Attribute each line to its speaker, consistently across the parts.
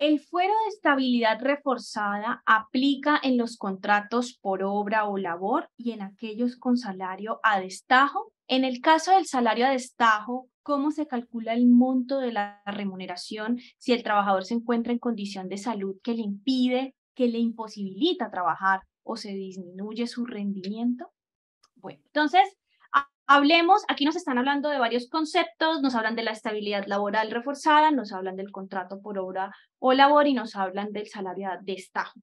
Speaker 1: El fuero de estabilidad reforzada aplica en los contratos por obra o labor y en aquellos con salario a destajo. En el caso del salario a destajo, ¿cómo se calcula el monto de la remuneración si el trabajador se encuentra en condición de salud que le impide, que le imposibilita trabajar o se disminuye su rendimiento? Bueno, entonces Hablemos, aquí nos están hablando de varios conceptos, nos hablan de la estabilidad laboral reforzada, nos hablan del contrato por obra o labor y nos hablan del salario de estajo.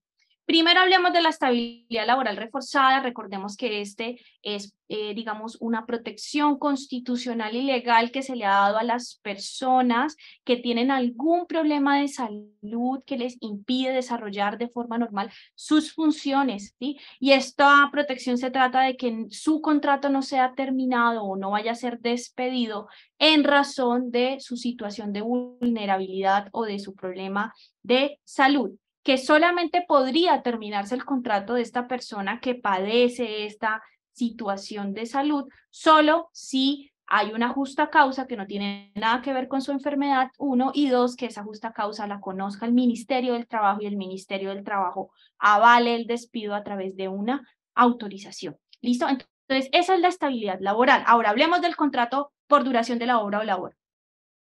Speaker 1: Primero hablemos de la estabilidad laboral reforzada. Recordemos que este es, eh, digamos, una protección constitucional y legal que se le ha dado a las personas que tienen algún problema de salud que les impide desarrollar de forma normal sus funciones. Y esta protección se trata de que su contrato no sea terminado o no vaya a ser despedido en razón de su situación de vulnerabilidad o de su problema de salud que solamente podría terminarse el contrato de esta persona que padece esta situación de salud, solo si hay una justa causa que no tiene nada que ver con su enfermedad, uno, y dos, que esa justa causa la conozca el Ministerio del Trabajo y el Ministerio del Trabajo avale el despido a través de una autorización. ¿Listo? Entonces, esa es la estabilidad laboral. Ahora hablemos del contrato por duración de la obra o labor.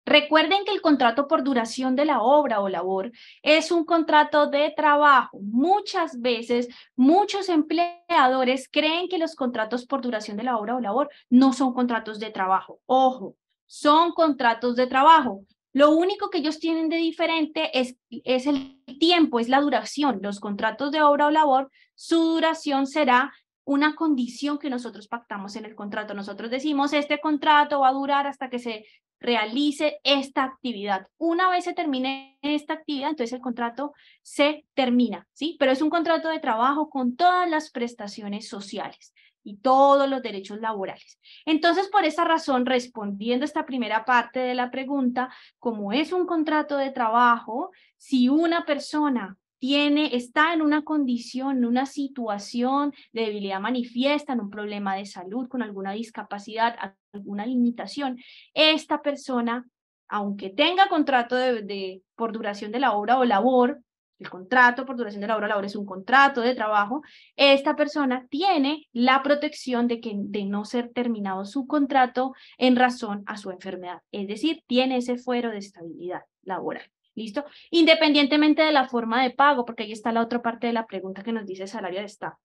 Speaker 1: Recuerden que el contrato por duración de la obra o labor es un contrato de trabajo. Muchas veces, muchos empleadores creen que los contratos por duración de la obra o labor no son contratos de trabajo. Ojo, son contratos de trabajo. Lo único que ellos tienen de diferente es, es el tiempo, es la duración. Los contratos de obra o labor, su duración será una condición que nosotros pactamos en el contrato. Nosotros decimos, este contrato va a durar hasta que se realice esta actividad. Una vez se termine esta actividad, entonces el contrato se termina, ¿sí? Pero es un contrato de trabajo con todas las prestaciones sociales y todos los derechos laborales. Entonces, por esa razón, respondiendo a esta primera parte de la pregunta, como es un contrato de trabajo, si una persona está en una condición, en una situación de debilidad manifiesta, en un problema de salud, con alguna discapacidad, alguna limitación, esta persona, aunque tenga contrato de, por duración de la obra o labor, el contrato por duración de la obra o labor es un contrato de trabajo, esta persona tiene la protección de, que, de no ser terminado su contrato en razón a su enfermedad, es decir, tiene ese fuero de estabilidad laboral. ¿Listo? Independientemente de la forma de pago, porque ahí está la otra parte de la pregunta que nos dice salario de estado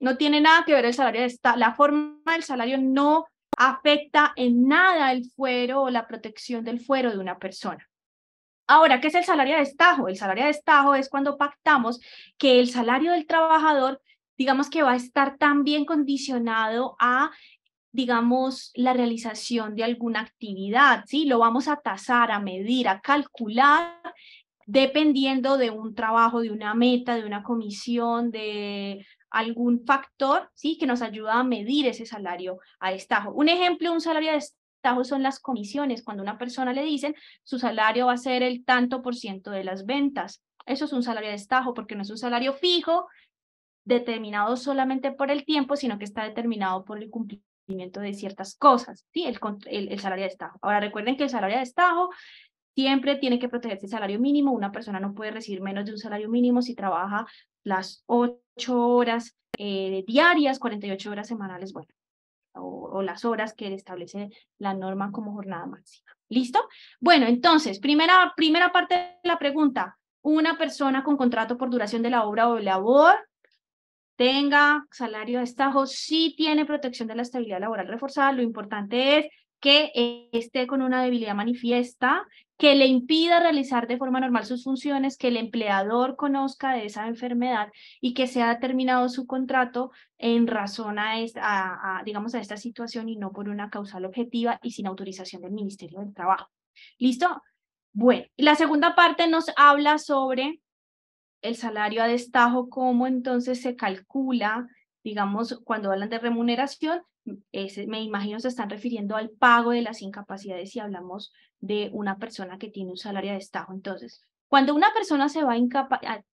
Speaker 1: No tiene nada que ver el salario de estado La forma del salario no afecta en nada el fuero o la protección del fuero de una persona. Ahora, ¿qué es el salario de estajo? El salario de estajo es cuando pactamos que el salario del trabajador, digamos que va a estar también condicionado a digamos, la realización de alguna actividad, ¿sí? Lo vamos a tasar, a medir, a calcular dependiendo de un trabajo, de una meta, de una comisión, de algún factor, ¿sí? Que nos ayuda a medir ese salario a destajo. Un ejemplo, un salario a destajo son las comisiones, cuando a una persona le dicen su salario va a ser el tanto por ciento de las ventas. Eso es un salario a destajo porque no es un salario fijo, determinado solamente por el tiempo, sino que está determinado por el cumplimiento de ciertas cosas, ¿sí? el, salario de Estado. Ahora recuerden que el salario de Estado siempre tiene que protegerse el salario mínimo, una persona no puede recibir menos de un salario mínimo si trabaja las ocho horas eh, diarias, 48 horas semanales, bueno, o, las horas que establece la norma como jornada máxima. ¿Listo? Bueno, entonces, primera, primera parte de la pregunta, una persona con contrato por duración de la obra o labor tenga salario de estajo, sí tiene protección de la estabilidad laboral reforzada. Lo importante es que esté con una debilidad manifiesta, que le impida realizar de forma normal sus funciones, que el empleador conozca de esa enfermedad y que sea terminado su contrato en razón a, esta, digamos, a esta situación y no por una causal objetiva y sin autorización del Ministerio del Trabajo. ¿Listo? Bueno, la segunda parte nos habla sobre el salario a destajo, cómo entonces se calcula, digamos, cuando hablan de remuneración, ese me imagino se están refiriendo al pago de las incapacidades si hablamos de una persona que tiene un salario a destajo. Entonces, cuando una persona se va,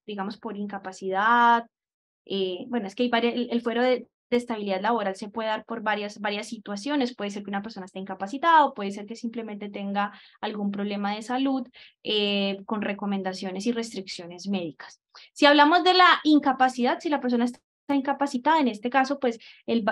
Speaker 1: digamos, por incapacidad, eh, bueno, es que hay el, fuero de, de estabilidad laboral se puede dar por varias, varias situaciones. Puede ser que una persona esté incapacitada o puede ser que simplemente tenga algún problema de salud eh, con recomendaciones y restricciones médicas. Si hablamos de la incapacidad, si la persona está incapacitada, en este caso, pues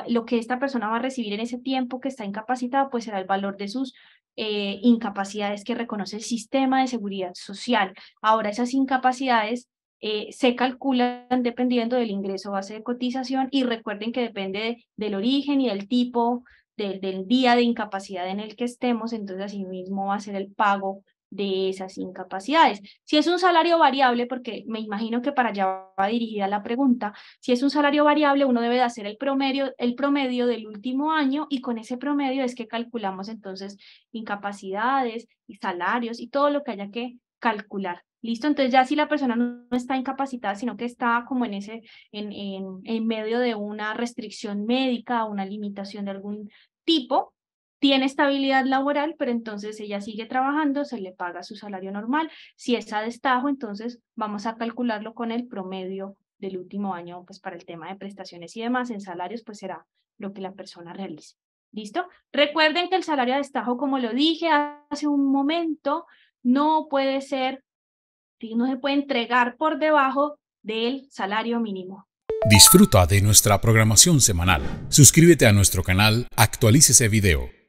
Speaker 1: lo que esta persona va a recibir en ese tiempo que está incapacitada, pues será el valor de sus eh, incapacidades que reconoce el sistema de seguridad social. Ahora, esas incapacidades eh, se calculan dependiendo del ingreso base de cotización y recuerden que depende del origen y del tipo del día de incapacidad en el que estemos, entonces mismo va a ser el pago de esas incapacidades. Si es un salario variable, porque me imagino que para allá va dirigida la pregunta, si es un salario variable, uno debe de hacer el promedio, el promedio del último año y con ese promedio es que calculamos entonces incapacidades y salarios y todo lo que haya que calcular Listo, entonces ya si la persona no, está incapacitada, sino que está como en ese, en, en, medio de una restricción médica, una limitación de algún tipo, tiene estabilidad laboral, pero entonces ella sigue trabajando, se le paga su salario normal. Si es a destajo, entonces vamos a calcularlo con el promedio del último año, pues para el tema de prestaciones y demás, en salarios, pues será lo que la persona realice. ¿Listo? Recuerden que el salario a destajo, como lo dije hace un momento, no puede ser y no se puede entregar por debajo del salario mínimo. Disfruta de nuestra programación semanal. Suscríbete a nuestro canal, actualice ese video